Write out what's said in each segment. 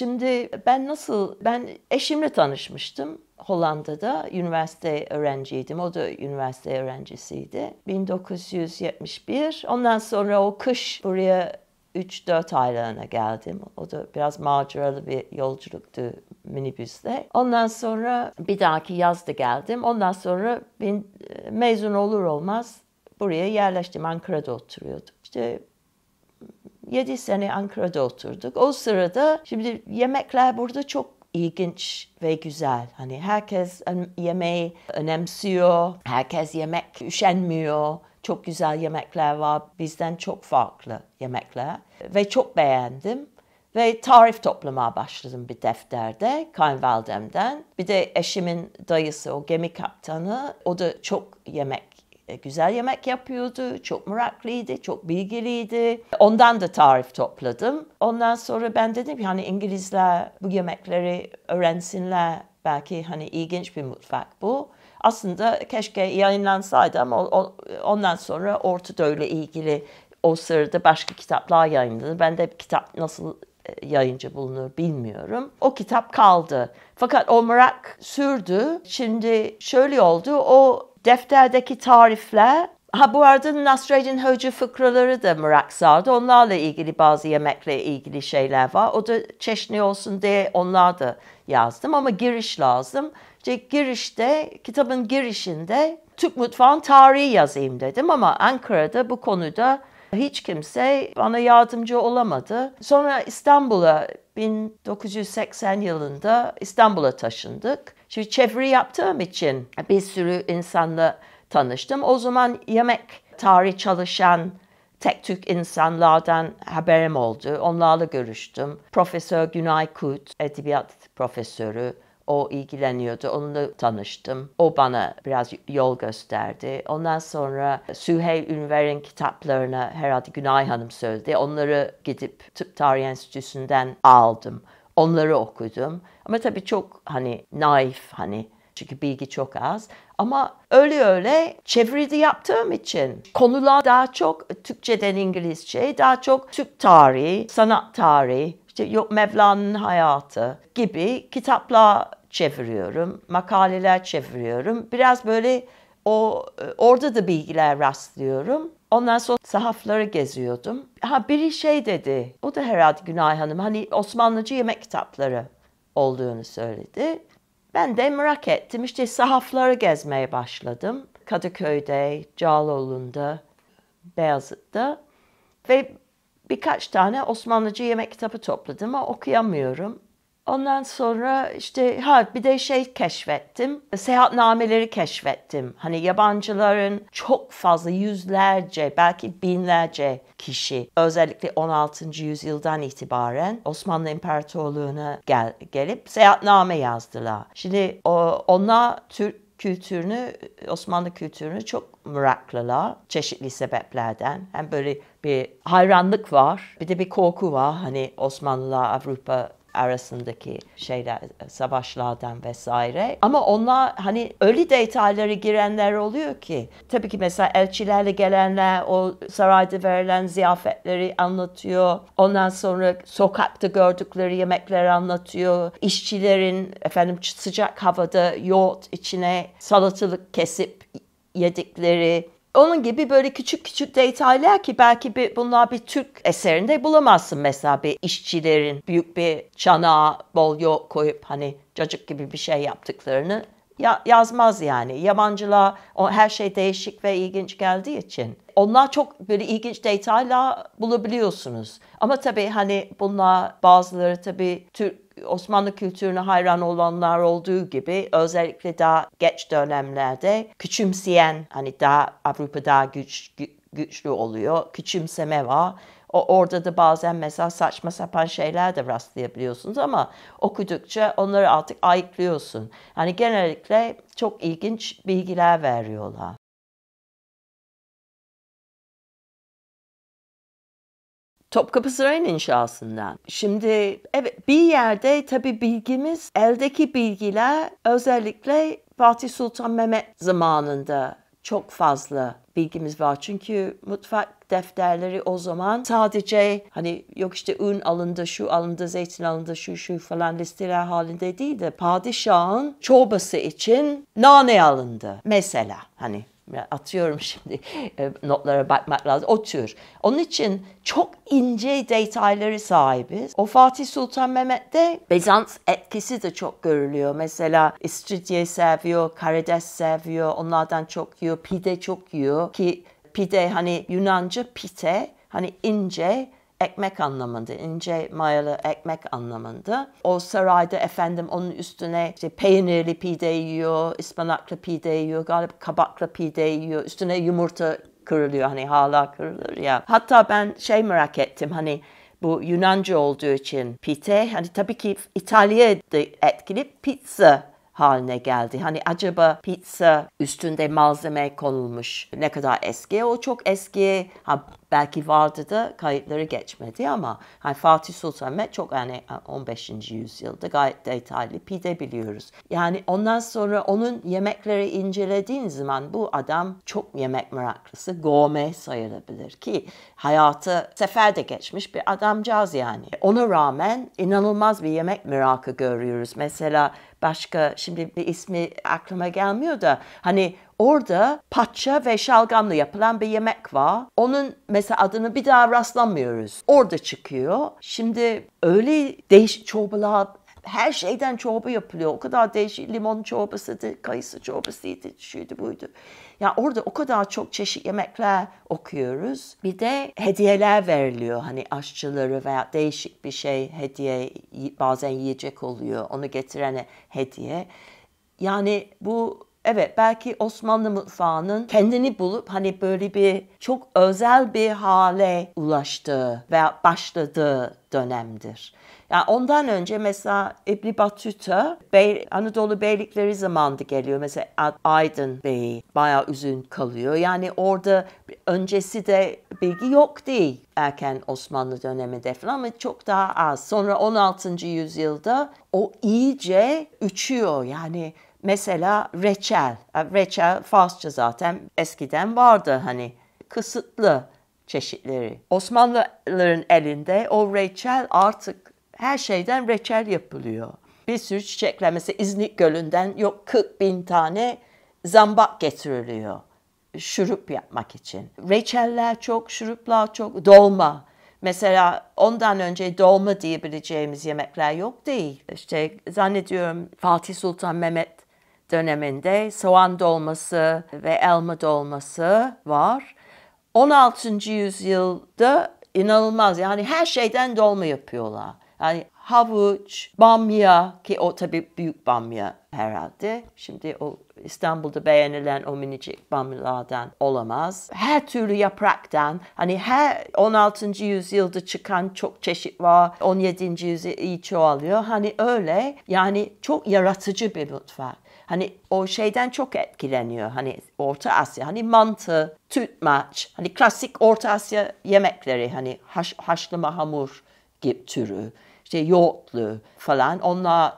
Şimdi ben nasıl, ben eşimle tanışmıştım. Hollanda'da üniversite öğrenciydim. O da üniversite öğrencisiydi. 1971. Ondan sonra o kış buraya 3-4 aylığına geldim. O da biraz maceralı bir yolculuktu minibüsle. Ondan sonra bir dahaki yazda geldim. Ondan sonra ben e, mezun olur olmaz buraya yerleştim. Ankara'da oturuyordum. İşte 7 sene Ankara'da oturduk. O sırada şimdi yemekler burada çok ilginç ve güzel. Hani herkes yemeği önemsiyor, herkes yemek üşenmiyor. Çok güzel yemekler var, bizden çok farklı yemekler. Ve çok beğendim. Ve tarif toplamaya başladım bir defterde kayınvalidemden. Bir de eşimin dayısı o gemi kaptanı o da çok yemek e, güzel yemek yapıyordu, çok meraklıydı, çok bilgiliydi. Ondan da tarif topladım. Ondan sonra ben dedim ki hani İngilizler bu yemekleri öğrensinler. Belki hani ilginç bir mutfak bu. Aslında keşke yayınlansaydı ama ondan sonra Orta Doğu ile ilgili o sırada başka kitaplar yayınladı. Ben de kitap nasıl e, yayıncı bulunur bilmiyorum. O kitap kaldı. Fakat o merak sürdü. Şimdi şöyle oldu. O defterdeki tarifler Ha bu arada Nasreddin Hoca fıkraları da Murat sardı. Onlarla ilgili bazı yemekle ilgili şeyler var. O da çeşni olsun diye onlar da yazdım ama giriş lazım. İşte girişte, kitabın girişinde Türk mutfağın tarihi yazayım dedim ama Ankara'da bu konuda hiç kimse bana yardımcı olamadı. Sonra İstanbul'a 1980 yılında İstanbul'a taşındık. Şimdi çeviri yaptığım için bir sürü insanla tanıştım. O zaman yemek tarih çalışan tek tük insanlardan haberim oldu. Onlarla görüştüm. Profesör Günay Kut, edebiyat profesörü, o ilgileniyordu. Onunla tanıştım. O bana biraz yol gösterdi. Ondan sonra Süheyl Ünver'in kitaplarını herhalde Günay Hanım söyledi. Onları gidip Tıp Tarihi Enstitüsü'nden aldım. Onları okudum. Ama tabii çok hani naif hani çünkü bilgi çok az. Ama öyle öyle çeviride yaptığım için konular daha çok Türkçeden İngilizce, daha çok Türk tarihi, sanat tarihi, işte yok Mevlana'nın hayatı gibi kitaplar çeviriyorum, makaleler çeviriyorum. Biraz böyle o e, orada da bilgiler rastlıyorum. Ondan sonra sahafları geziyordum. Ha biri şey dedi, o da herhalde Günay Hanım, hani Osmanlıcı yemek kitapları olduğunu söyledi. Ben de merak ettim. İşte sahafları gezmeye başladım. Kadıköy'de, Cağaloğlu'nda, Beyazıt'ta ve birkaç tane Osmanlıcı yemek kitabı topladım ama okuyamıyorum. Ondan sonra işte ha bir de şey keşfettim. Seyahatnameleri keşfettim. Hani yabancıların çok fazla yüzlerce belki binlerce kişi özellikle 16. yüzyıldan itibaren Osmanlı İmparatorluğu'na gel, gelip seyahatname yazdılar. Şimdi o, ona Türk kültürünü, Osmanlı kültürünü çok meraklılar çeşitli sebeplerden. Hem böyle bir hayranlık var, bir de bir korku var. Hani Osmanlılar Avrupa arasındaki şeyler, savaşlardan vesaire. Ama onlar hani öyle detayları girenler oluyor ki. Tabii ki mesela elçilerle gelenler o sarayda verilen ziyafetleri anlatıyor. Ondan sonra sokakta gördükleri yemekleri anlatıyor. İşçilerin efendim sıcak havada yoğurt içine salatalık kesip yedikleri onun gibi böyle küçük küçük detaylar ki belki bir, bunlar bir Türk eserinde bulamazsın mesela bir işçilerin büyük bir çanağa bol yoğurt koyup hani cacık gibi bir şey yaptıklarını ya, yazmaz yani. Yabancılar o her şey değişik ve ilginç geldiği için. Onlar çok böyle ilginç detaylar bulabiliyorsunuz. Ama tabii hani bunlar bazıları tabii Türk Osmanlı kültürüne hayran olanlar olduğu gibi özellikle daha geç dönemlerde küçümseyen hani daha Avrupa daha güç, güçlü oluyor. Küçümseme var. O, orada da bazen mesela saçma sapan şeyler de rastlayabiliyorsunuz ama okudukça onları artık ayıklıyorsun. Hani genellikle çok ilginç bilgiler veriyorlar. Topkapı Sarayı'nın inşasından. Şimdi evet bir yerde tabii bilgimiz eldeki bilgiler özellikle Fatih Sultan Mehmet zamanında çok fazla bilgimiz var. Çünkü mutfak defterleri o zaman sadece hani yok işte un alındı, şu alındı, zeytin alındı, şu şu falan listeler halinde değil de padişahın çorbası için nane alındı mesela hani atıyorum şimdi e, notlara bakmak lazım. O tür. Onun için çok ince detayları sahibiz. O Fatih Sultan Mehmet'te Bizans etkisi de çok görülüyor. Mesela İstiridye seviyor, Karides seviyor. Onlardan çok yiyor. Pide çok yiyor ki pide hani Yunanca pite hani ince ekmek anlamında, ince mayalı ekmek anlamında. O sarayda efendim onun üstüne işte peynirli pide yiyor, ıspanaklı pide yiyor, galiba kabaklı pide yiyor, üstüne yumurta kırılıyor hani hala kırılır ya. Hatta ben şey merak ettim hani bu Yunanca olduğu için pite hani tabii ki İtalya'da etkili pizza haline geldi. Hani acaba pizza üstünde malzeme konulmuş ne kadar eski? O çok eski. Ha, belki vardı da kayıtları geçmedi ama hani Fatih Sultan Mehmet çok yani 15. yüzyılda gayet detaylı pide biliyoruz. Yani ondan sonra onun yemekleri incelediğin zaman bu adam çok yemek meraklısı, gome sayılabilir ki hayatı seferde geçmiş bir adamcağız yani. Ona rağmen inanılmaz bir yemek merakı görüyoruz. Mesela başka şimdi bir ismi aklıma gelmiyor da hani orada patça ve şalgamla yapılan bir yemek var. Onun mesela adını bir daha rastlamıyoruz. Orada çıkıyor. Şimdi öyle değişik çorbalar her şeyden çorba yapılıyor. O kadar değişik limon çorbasıydı, kayısı çorbasıydı, şuydu buydu. Ya yani orada o kadar çok çeşit yemekler okuyoruz. Bir de hediyeler veriliyor hani aşçıları veya değişik bir şey hediye bazen yiyecek oluyor. Onu getirene hediye. Yani bu evet belki Osmanlı mutfağının kendini bulup hani böyle bir çok özel bir hale ulaştığı veya başladığı dönemdir. Yani ondan önce mesela İbni Battuta Bey, Anadolu beylikleri zamanında geliyor. Mesela Aydın Bey bayağı üzün kalıyor. Yani orada öncesi de bilgi yok değil erken Osmanlı döneminde falan ama çok daha az. Sonra 16. yüzyılda o iyice üçüyor. Yani mesela reçel, e, reçel Farsça zaten eskiden vardı hani kısıtlı çeşitleri. Osmanlıların elinde o reçel artık her şeyden reçel yapılıyor. Bir sürü çiçekler mesela İznik Gölü'nden yok 40 bin tane zambak getiriliyor şurup yapmak için. Reçeller çok, şuruplar çok, dolma. Mesela ondan önce dolma diyebileceğimiz yemekler yok değil. İşte zannediyorum Fatih Sultan Mehmet döneminde soğan dolması ve elma dolması var. 16. yüzyılda inanılmaz yani her şeyden dolma yapıyorlar. Yani havuç, bamya ki o tabii büyük bamya herhalde. Şimdi o İstanbul'da beğenilen o minicik bamyalardan olamaz. Her türlü yapraktan hani her 16. yüzyılda çıkan çok çeşit var. 17. yüzyıl iyi çoğalıyor. Hani öyle yani çok yaratıcı bir mutfak. Hani o şeyden çok etkileniyor. Hani Orta Asya hani mantı, tütmaç, hani klasik Orta Asya yemekleri hani haş, haşlama hamur gibi türü işte yoğurtlu falan onlar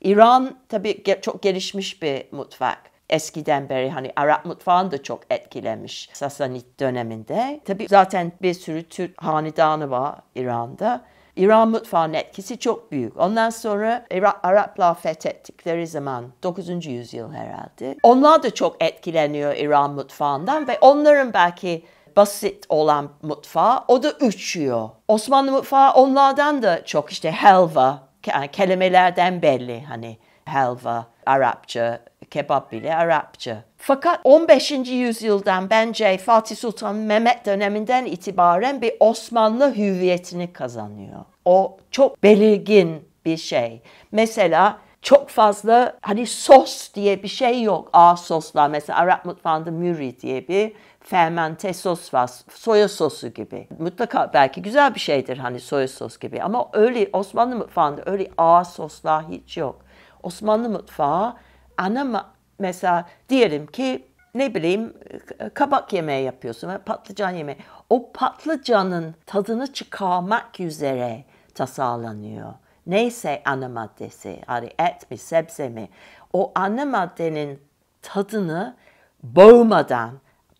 İran tabii çok gelişmiş bir mutfak. Eskiden beri hani Arap mutfağını da çok etkilemiş Sasanid döneminde. Tabii zaten bir sürü Türk hanedanı var İran'da. İran mutfağının etkisi çok büyük. Ondan sonra Araplar fethettikleri zaman 9. yüzyıl herhalde. Onlar da çok etkileniyor İran mutfağından ve onların belki basit olan mutfağı o da uçuyor Osmanlı mutfağı onlardan da çok işte helva kelimelerden belli hani helva Arapça kebap bile Arapça. Fakat 15. yüzyıldan bence Fatih Sultan Mehmet döneminden itibaren bir Osmanlı hüviyetini kazanıyor. O çok belirgin bir şey. Mesela çok fazla hani sos diye bir şey yok. A soslar mesela Arap mutfağında müri diye bir fermente sos var, soya sosu gibi. Mutlaka belki güzel bir şeydir hani soya sos gibi ama öyle Osmanlı mutfağında öyle ağır soslar hiç yok. Osmanlı mutfağı ana mesela diyelim ki ne bileyim e, kabak yemeği yapıyorsun ve patlıcan yemeği. O patlıcanın tadını çıkarmak üzere tasarlanıyor. Neyse ana maddesi, hani et mi, sebze mi, o ana maddenin tadını boğmadan,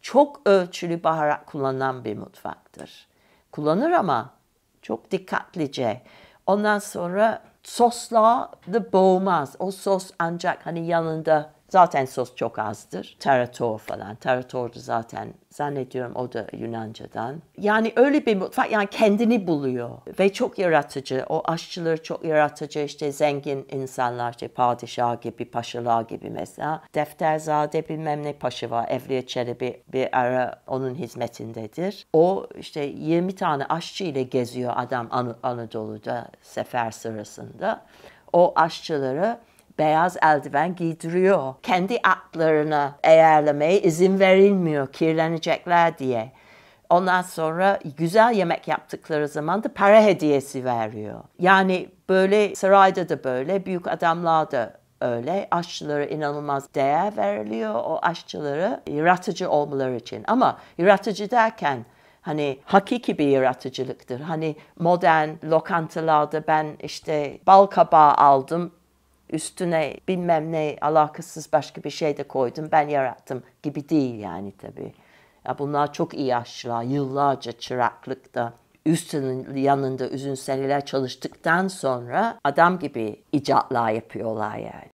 çok ölçülü baharat kullanılan bir mutfaktır. Kullanır ama çok dikkatlice. Ondan sonra sosla da boğmaz. O sos ancak hani yanında Zaten sos çok azdır. Tarator falan. Terator da zaten zannediyorum o da Yunanca'dan. Yani öyle bir mutfak yani kendini buluyor ve çok yaratıcı. O aşçıları çok yaratıcı işte zengin insanlar işte padişah gibi, paşalar gibi mesela. Defterzade bilmem ne paşa var. Evliya Çelebi bir ara onun hizmetindedir. O işte 20 tane aşçı ile geziyor adam An- Anadolu'da sefer sırasında. O aşçıları beyaz eldiven giydiriyor. Kendi atlarına eğerlemeye izin verilmiyor kirlenecekler diye. Ondan sonra güzel yemek yaptıkları zaman da para hediyesi veriyor. Yani böyle sarayda da böyle, büyük adamlar da öyle. Aşçılara inanılmaz değer veriliyor. O aşçıları yaratıcı olmaları için. Ama yaratıcı derken hani hakiki bir yaratıcılıktır. Hani modern lokantalarda ben işte bal kabağı aldım üstüne bilmem ne alakasız başka bir şey de koydum ben yarattım gibi değil yani tabii. Ya bunlar çok iyi aşçılar yıllarca çıraklıkta üstünün yanında üzün seneler çalıştıktan sonra adam gibi icatlar yapıyorlar yani.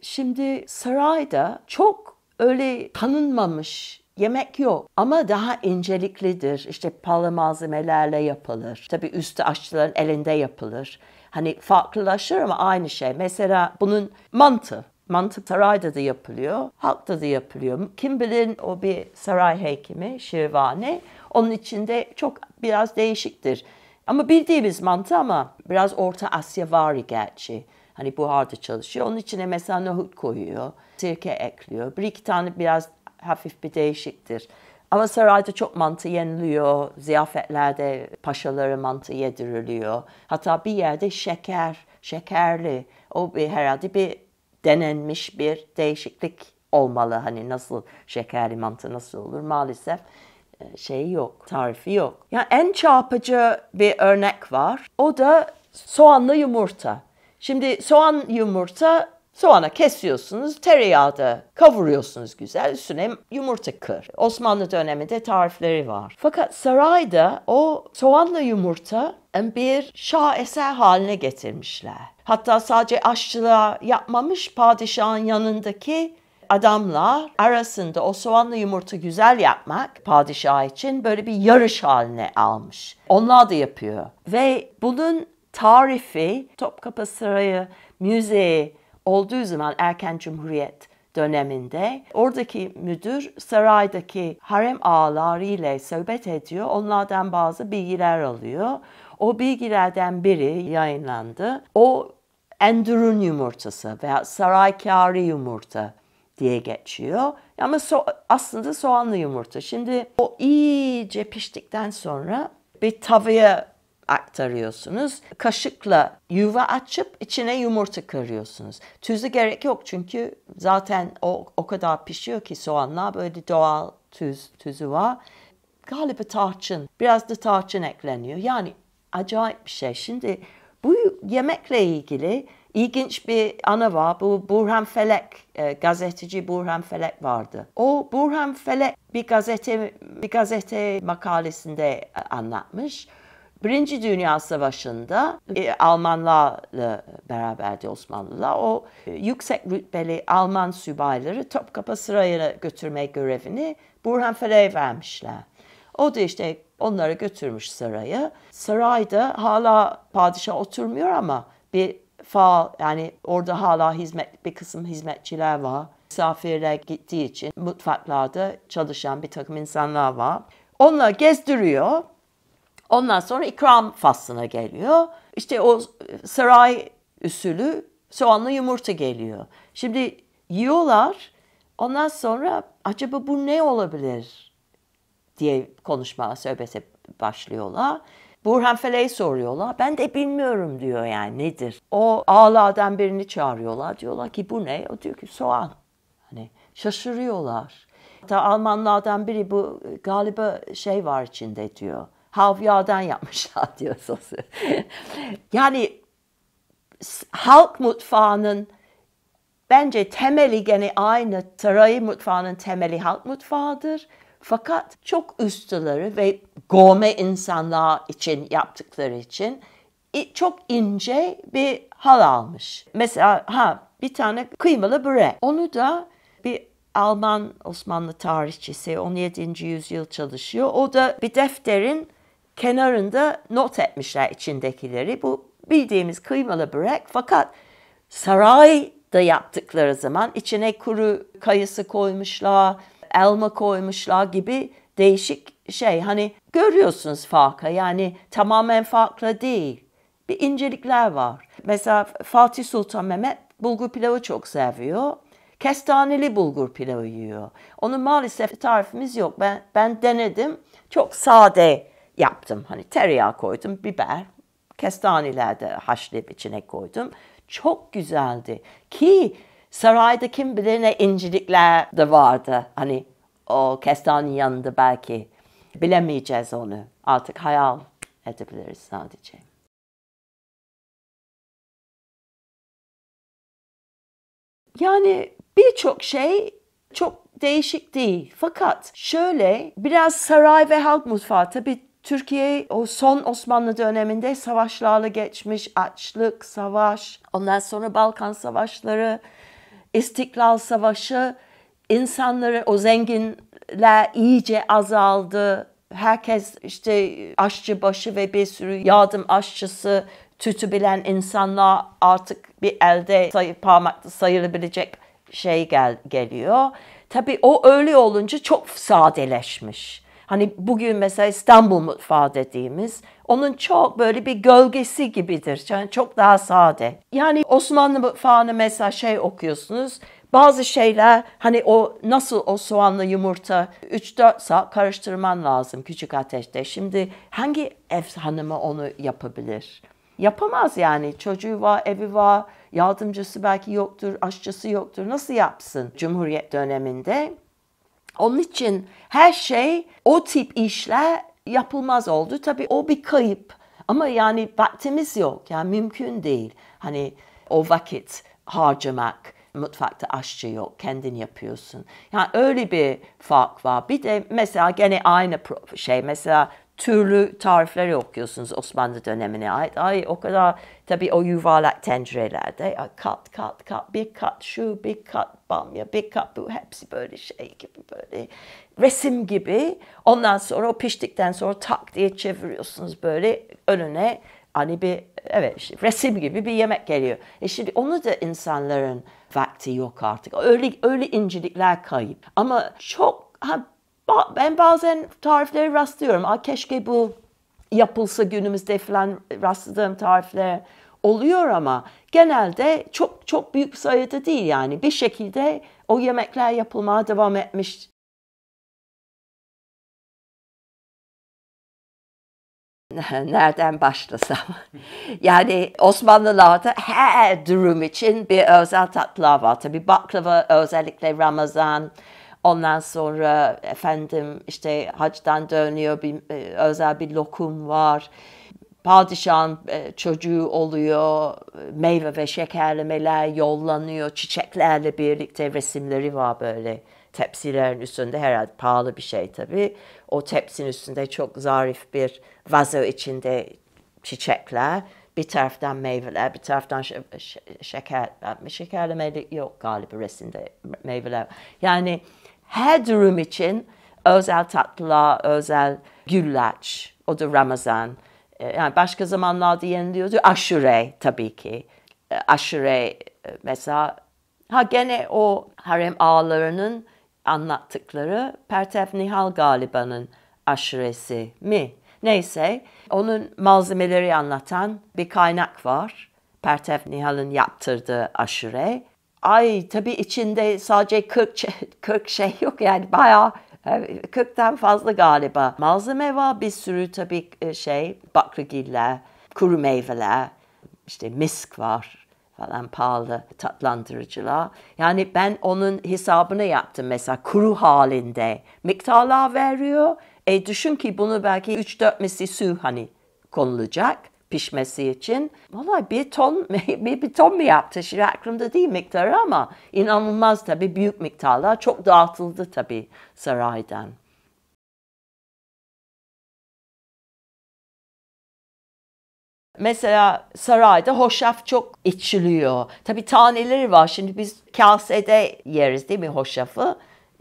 Şimdi sarayda çok öyle tanınmamış Yemek yok ama daha inceliklidir. İşte pahalı malzemelerle yapılır. tabi üstü aşçıların elinde yapılır. Hani farklılaşır ama aynı şey. Mesela bunun mantı. Mantı sarayda da yapılıyor, halkta da yapılıyor. Kim bilir o bir saray hekimi, Şirvani. Onun içinde çok biraz değişiktir. Ama bildiğimiz mantı ama biraz Orta Asya vari gerçi. Hani buharda çalışıyor. Onun içine mesela nohut koyuyor, sirke ekliyor. Bir iki tane biraz hafif bir değişiktir. Ama sarayda çok mantı yeniliyor. Ziyafetlerde paşaları mantı yediriliyor. Hatta bir yerde şeker, şekerli. O bir herhalde bir denenmiş bir değişiklik olmalı. Hani nasıl şekerli mantı nasıl olur maalesef e, şey yok, tarifi yok. Yani en çarpıcı bir örnek var. O da soğanlı yumurta. Şimdi soğan yumurta Soğana kesiyorsunuz, tereyağı da kavuruyorsunuz güzel. Üstüne yumurta kır. Osmanlı döneminde tarifleri var. Fakat sarayda o soğanla yumurta bir şaheser haline getirmişler. Hatta sadece aşçılığa yapmamış padişahın yanındaki adamlar arasında o soğanlı yumurta güzel yapmak padişah için böyle bir yarış haline almış. Onlar da yapıyor. Ve bunun tarifi Topkapı Sarayı Müzesi olduğu zaman erken cumhuriyet döneminde oradaki müdür saraydaki harem ağaları ile sohbet ediyor. Onlardan bazı bilgiler alıyor. O bilgilerden biri yayınlandı. O endurun yumurtası veya saraykarı yumurta diye geçiyor. Ama so aslında soğanlı yumurta. Şimdi o iyice piştikten sonra bir tavaya aktarıyorsunuz. Kaşıkla yuva açıp içine yumurta kırıyorsunuz. Tuzu gerek yok çünkü zaten o, o kadar pişiyor ki soğanlar böyle doğal tuz, tuzu var. Galiba tarçın, biraz da tarçın ekleniyor. Yani acayip bir şey. Şimdi bu yemekle ilgili ilginç bir ana var. Bu Burhan Felek, e, gazeteci Burhan Felek vardı. O Burhan Felek bir gazete bir gazete makalesinde anlatmış. Birinci Dünya Savaşı'nda e, Almanlarla beraberdi Osmanlılar. O e, yüksek rütbeli Alman subayları Topkapı sırayla götürme görevini Burhan Fele'ye vermişler. O da işte onları götürmüş sarayı. Sarayda hala padişah oturmuyor ama bir fal yani orada hala hizmet bir kısım hizmetçiler var. Misafirler gittiği için mutfaklarda çalışan bir takım insanlar var. Onlar gezdiriyor. Ondan sonra ikram faslına geliyor. İşte o saray usulü soğanlı yumurta geliyor. Şimdi yiyorlar. Ondan sonra acaba bu ne olabilir diye konuşma söhbete başlıyorlar. Burhan Fele'yi soruyorlar. Ben de bilmiyorum diyor yani nedir. O ağlardan birini çağırıyorlar. Diyorlar ki bu ne? O diyor ki soğan. Hani şaşırıyorlar. Hatta Almanlardan biri bu galiba şey var içinde diyor. Hav yağdan yapmışlar diyor sosu. yani halk mutfağının bence temeli gene aynı Saray mutfağının temeli halk mutfağıdır. Fakat çok üstüleri ve gome insanlar için yaptıkları için çok ince bir hal almış. Mesela ha bir tane kıymalı börek. Onu da bir Alman Osmanlı tarihçisi 17. yüzyıl çalışıyor. O da bir defterin kenarında not etmişler içindekileri. Bu bildiğimiz kıymalı börek fakat sarayda yaptıkları zaman içine kuru kayısı koymuşlar, elma koymuşlar gibi değişik şey. Hani görüyorsunuz farka yani tamamen farklı değil. Bir incelikler var. Mesela Fatih Sultan Mehmet bulgur pilavı çok seviyor. Kestaneli bulgur pilavı yiyor. Onun maalesef tarifimiz yok. Ben ben denedim. Çok sade yaptım. Hani tereyağı koydum, biber, kestaneler de haşlayıp içine koydum. Çok güzeldi ki sarayda kim bilir ne incelikler de vardı. Hani o kestane yanında belki bilemeyeceğiz onu. Artık hayal edebiliriz sadece. Yani birçok şey çok değişik değil. Fakat şöyle biraz saray ve halk mutfağı tabii Türkiye o son Osmanlı döneminde savaşlarla geçmiş. Açlık, savaş, ondan sonra Balkan Savaşları, İstiklal Savaşı insanları o zenginler iyice azaldı. Herkes işte aşçı başı ve bir sürü yardım aşçısı tütü bilen insanlar artık bir elde sayı, parmakta sayılabilecek şey gel, geliyor. Tabii o öyle olunca çok sadeleşmiş hani bugün mesela İstanbul mutfağı dediğimiz onun çok böyle bir gölgesi gibidir. Yani çok daha sade. Yani Osmanlı mutfağını mesela şey okuyorsunuz. Bazı şeyler hani o nasıl o soğanlı yumurta 3-4 saat karıştırman lazım küçük ateşte. Şimdi hangi ev hanımı onu yapabilir? Yapamaz yani çocuğu var, evi var, yardımcısı belki yoktur, aşçısı yoktur. Nasıl yapsın Cumhuriyet döneminde? Onun için her şey o tip işler yapılmaz oldu. Tabii o bir kayıp ama yani vaktimiz yok. Yani mümkün değil. Hani o vakit harcamak mutfakta aşçı yok, kendin yapıyorsun. Yani öyle bir fark var. Bir de mesela gene aynı şey, mesela türlü tarifleri okuyorsunuz Osmanlı dönemine ait. Ay o kadar tabii o yuvarlak tencerelerde ay, kat kat kat bir kat şu bir kat bamya bir kat bu hepsi böyle şey gibi böyle resim gibi. Ondan sonra o piştikten sonra tak diye çeviriyorsunuz böyle önüne hani bir evet işte resim gibi bir yemek geliyor. E şimdi onu da insanların vakti yok artık. Öyle öyle incelikler kayıp. Ama çok ha ben bazen tariflere rastlıyorum. Aa, keşke bu yapılsa günümüzde falan rastladığım tarifler oluyor ama genelde çok çok büyük sayıda değil yani bir şekilde o yemekler yapılmaya devam etmiş. Nereden başlasam? yani Osmanlılarda her durum için bir özel tatlı var. Tabi baklava özellikle Ramazan, Ondan sonra efendim işte hacdan dönüyor bir e, özel bir lokum var. Padişahın e, çocuğu oluyor, meyve ve şekerlemeler yollanıyor, çiçeklerle birlikte resimleri var böyle tepsilerin üstünde herhalde pahalı bir şey tabii. O tepsinin üstünde çok zarif bir vazo içinde çiçekler. Bir taraftan meyveler, bir taraftan şeker, şekerleme yok galiba resimde meyveler. Yani her durum için özel tatlılar, özel güllaç, o da Ramazan. E, yani başka zamanlarda yeniliyordu. Aşure tabii ki. E, aşure e, mesela. Ha gene o harem ağalarının anlattıkları Pertev Nihal Galiba'nın aşuresi mi? Neyse onun malzemeleri anlatan bir kaynak var. Pertev Nihal'ın yaptırdığı aşure. Ay tabii içinde sadece 40, 40 şey yok yani bayağı 40'tan e, fazla galiba malzeme var. Bir sürü tabii e, şey bakrigiller, kuru meyveler, işte misk var falan pahalı tatlandırıcılar. Yani ben onun hesabını yaptım mesela kuru halinde miktarlar veriyor. E düşün ki bunu belki 3-4 misli su hani konulacak pişmesi için. Valla bir ton, bir, bir ton mu yaptı? Şimdi aklımda değil miktarı ama inanılmaz tabii büyük miktarlar. Çok dağıtıldı tabii saraydan. Mesela sarayda hoşaf çok içiliyor. Tabii taneleri var. Şimdi biz kasede yeriz değil mi hoşafı?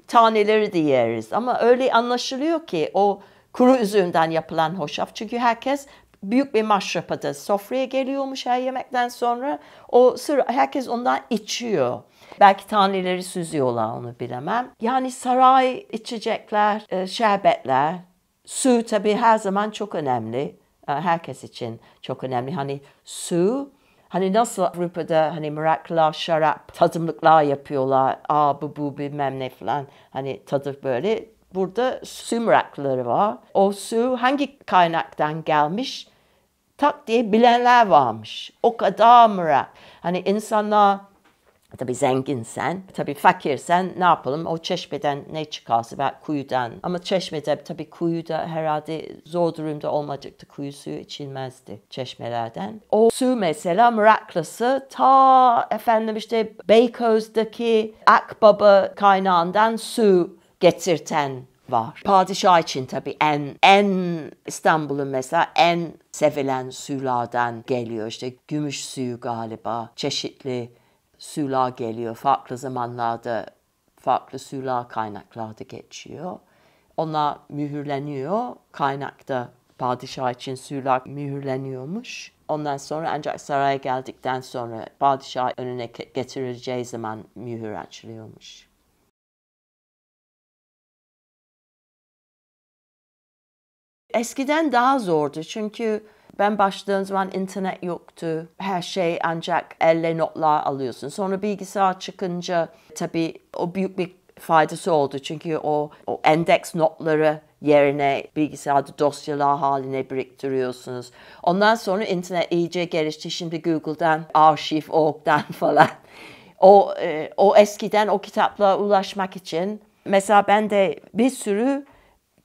Taneleri de yeriz. Ama öyle anlaşılıyor ki o kuru üzümden yapılan hoşaf. Çünkü herkes büyük bir maşrapada sofraya geliyormuş her yemekten sonra. O sır herkes ondan içiyor. Belki taneleri süzüyorlar onu bilemem. Yani saray içecekler, e, şerbetler, su tabii her zaman çok önemli. E, herkes için çok önemli. Hani su Hani nasıl Avrupa'da hani mıraklar, şarap, tadımlıklar yapıyorlar. Aa bu bu bilmem ne falan. Hani tadı böyle. Burada su mırakları var. O su hangi kaynaktan gelmiş tak diye bilenler varmış. O kadar kadarmıra. Hani insanlar Tabii zenginsen, tabii fakirsen ne yapalım? O çeşmeden ne çıkarsa belki kuyudan. Ama çeşmede tabii kuyuda herhalde zor durumda olmayacaktı. Kuyu suyu içilmezdi çeşmelerden. O su mesela Meraklası ta efendim işte Beykoz'daki Akbaba kaynağından su getirten var. Padişah için tabii en en İstanbul'un mesela en sevilen suylardan geliyor. İşte gümüş suyu galiba çeşitli suylar geliyor. Farklı zamanlarda farklı suylar kaynaklarda geçiyor. Onlar mühürleniyor. Kaynakta padişah için suylar mühürleniyormuş. Ondan sonra ancak saraya geldikten sonra padişah önüne getireceği zaman mühür açılıyormuş. Eskiden daha zordu çünkü ben başladığım zaman internet yoktu. Her şey ancak elle notlar alıyorsun. Sonra bilgisayar çıkınca tabii o büyük bir faydası oldu. Çünkü o, o endeks notları yerine bilgisayarda dosyalar haline biriktiriyorsunuz. Ondan sonra internet iyice gelişti. Şimdi Google'dan, arşiv.org'dan falan. O, e, o eskiden o kitaplara ulaşmak için mesela ben de bir sürü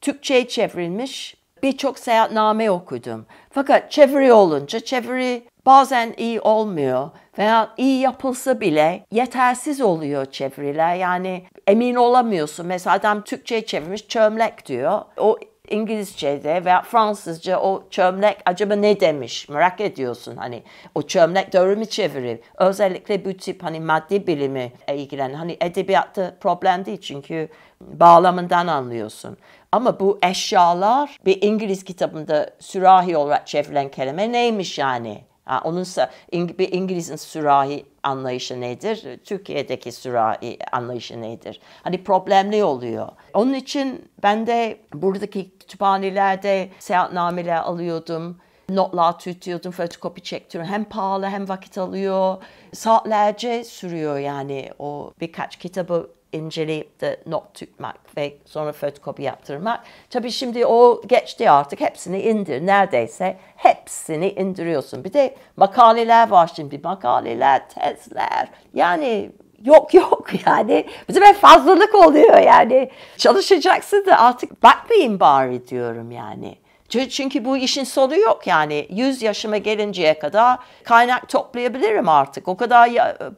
Türkçe'ye çevrilmiş Birçok seyahatname okudum. Fakat çeviri olunca çeviri bazen iyi olmuyor veya iyi yapılsa bile yetersiz oluyor çeviriler. Yani emin olamıyorsun. Mesela adam Türkçe'ye çevirmiş çömlek diyor. O İngilizce'de veya Fransızca o çömlek acaba ne demiş merak ediyorsun hani o çömlek doğru mu çeviri özellikle bu tip hani maddi bilimi ilgilen hani edebiyatta problem değil çünkü bağlamından anlıyorsun ama bu eşyalar bir İngiliz kitabında sürahi olarak çevrilen kelime neymiş yani? Ha, onun bir İngiliz'in sürahi anlayışı nedir? Türkiye'deki sürahi anlayışı nedir? Hani problemli oluyor. Onun için ben de buradaki kütüphanelerde seyahatnameler alıyordum notlar tutuyordum, fotokopi çektiriyorum. Hem pahalı hem vakit alıyor. Saatlerce sürüyor yani o birkaç kitabı inceleyip de not tutmak ve sonra fotokopi yaptırmak. Tabii şimdi o geçti artık hepsini indir neredeyse hepsini indiriyorsun. Bir de makaleler var şimdi makaleler, tezler yani yok yok yani bu sefer fazlalık oluyor yani çalışacaksın da artık bakmayın bari diyorum yani. Çünkü bu işin sonu yok yani. 100 yaşıma gelinceye kadar kaynak toplayabilirim artık. O kadar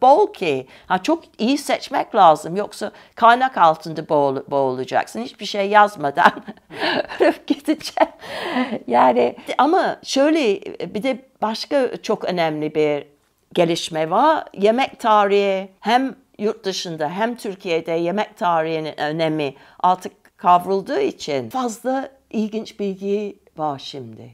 bol ki. Ha, çok iyi seçmek lazım. Yoksa kaynak altında boğul, boğulacaksın. Hiçbir şey yazmadan gideceğim. Yani ama şöyle bir de başka çok önemli bir gelişme var. Yemek tarihi hem yurt dışında hem Türkiye'de yemek tarihinin önemi artık kavrulduğu için fazla ilginç bilgi var şimdi.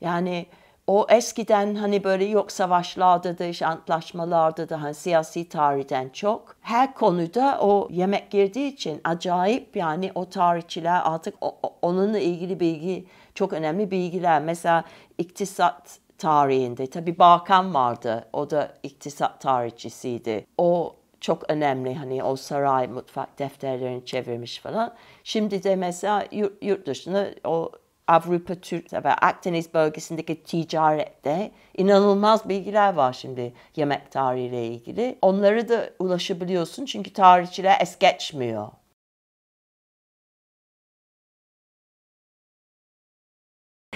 Yani o eskiden hani böyle yok savaşlarda da, işte antlaşmalarda da hani siyasi tarihten çok her konuda o yemek girdiği için acayip yani o tarihçiler artık onunla ilgili bilgi çok önemli bilgiler. Mesela iktisat tarihinde tabii Bakan vardı o da iktisat tarihçisiydi. O çok önemli hani o saray mutfak defterlerini çevirmiş falan. Şimdi de mesela yurt, yurt dışında o Avrupa Türk ve Akdeniz bölgesindeki ticarette inanılmaz bilgiler var şimdi yemek tarihiyle ilgili. Onları da ulaşabiliyorsun çünkü tarihçiler es geçmiyor.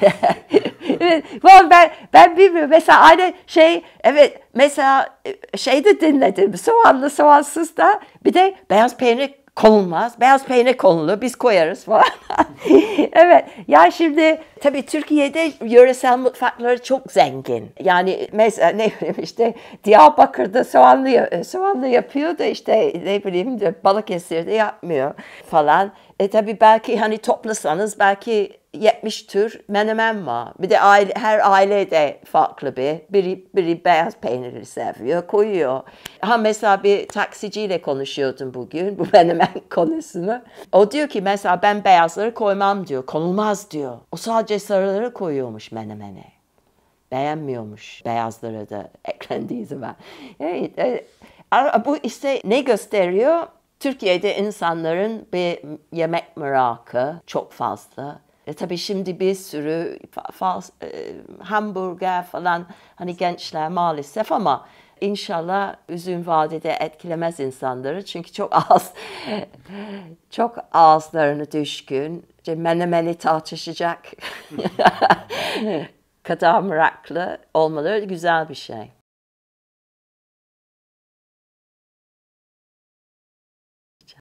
yani ben ben bilmiyorum. Mesela aynı şey evet mesela şey de dinledim. Soğanlı soğansız da bir de beyaz peynir konulmaz. Beyaz peynir konulu biz koyarız falan. evet ya şimdi tabii Türkiye'de yöresel mutfakları çok zengin. Yani mesela ne bileyim işte Diyarbakır'da soğanlı, e, soğanlı yapıyor da işte ne bileyim Balıkesir'de yapmıyor falan. E tabii belki hani toplasanız belki 70 tür menemen var. Bir de aile, her aile de farklı bir. Biri, biri beyaz peyniri seviyor, koyuyor. Ha mesela bir taksiciyle konuşuyordum bugün bu menemen konusunu. O diyor ki mesela ben beyazları koymam diyor. Konulmaz diyor. O sadece sarıları koyuyormuş menemene. Beğenmiyormuş beyazları da eklendiği zaman. Yani, e, bu ise ne gösteriyor? Türkiye'de insanların bir yemek merakı çok fazla. E tabii şimdi bir sürü faz, e, hamburger falan hani gençler maalesef ama inşallah üzüm vadede etkilemez insanları. Çünkü çok az çok ağızlarını düşkün, işte menemeli tartışacak kadar meraklı olmaları güzel bir şey.